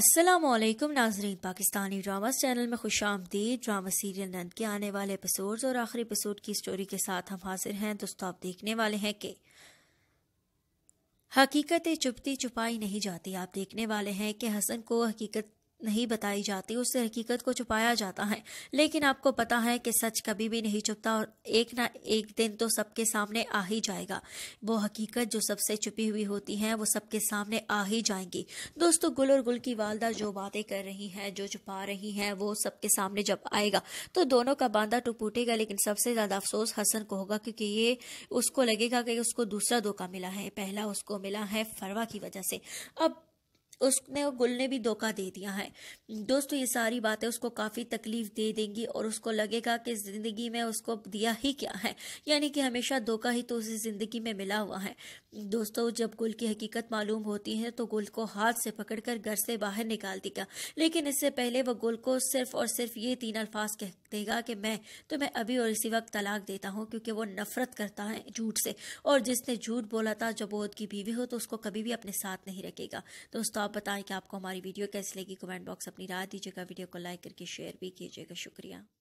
असलम नाजरीन Pakistani drama channel में खुश आमदीद ड्रामा सीरियल नंद के आने वाले एपिसोड्स और आखिरी एपिसोड की स्टोरी के साथ हम हाजिर हैं दोस्तों आप देखने वाले हैं कि हकीकतें चुपती छुपाई नहीं जाती आप देखने वाले हैं कि हसन को हकीकत नहीं बताई जाती उस हकीकत को छुपाया जाता है लेकिन आपको पता है कि सच कभी भी नहीं छुपता और एक ना एक दिन तो सबके सामने आ ही जाएगा वो हकीकत जो सबसे छुपी हुई होती है वो सबके सामने आ ही जाएंगी दोस्तों गुल और गुल की वालदा जो बातें कर रही हैं जो छुपा रही हैं वो सबके सामने जब आएगा तो दोनों का बांधा टूटूटेगा लेकिन सबसे ज़्यादा अफसोस हसन को होगा क्योंकि ये उसको लगेगा कि उसको दूसरा धोखा मिला है पहला उसको मिला है फरवा की वजह से अब उसने गुल ने भी धोखा दे दिया है दोस्तों ये सारी बातें उसको काफ़ी तकलीफ दे देंगी और उसको लगेगा कि ज़िंदगी में उसको दिया ही क्या है यानी कि हमेशा धोखा ही तो उसे ज़िंदगी में मिला हुआ है दोस्तों जब गुल की हकीकत मालूम होती है तो गुल को हाथ से पकड़कर घर से बाहर निकाल देगा लेकिन इससे पहले वह गुल को सिर्फ और सिर्फ ये तीन अल्फाज कह देगा कि मैं तो मैं अभी और इसी वक्त तलाक देता हूँ क्योंकि वो नफरत करता है झूठ से और जिसने झूठ बोला था जब बोध की बीवी हो तो उसको कभी भी अपने साथ नहीं रखेगा दोस्तों आप बताएं कि आपको हमारी वीडियो कैसी लगी कमेंट बॉक्स अपनी राय दीजिएगा वीडियो को लाइक करके शेयर भी कीजिएगा शुक्रिया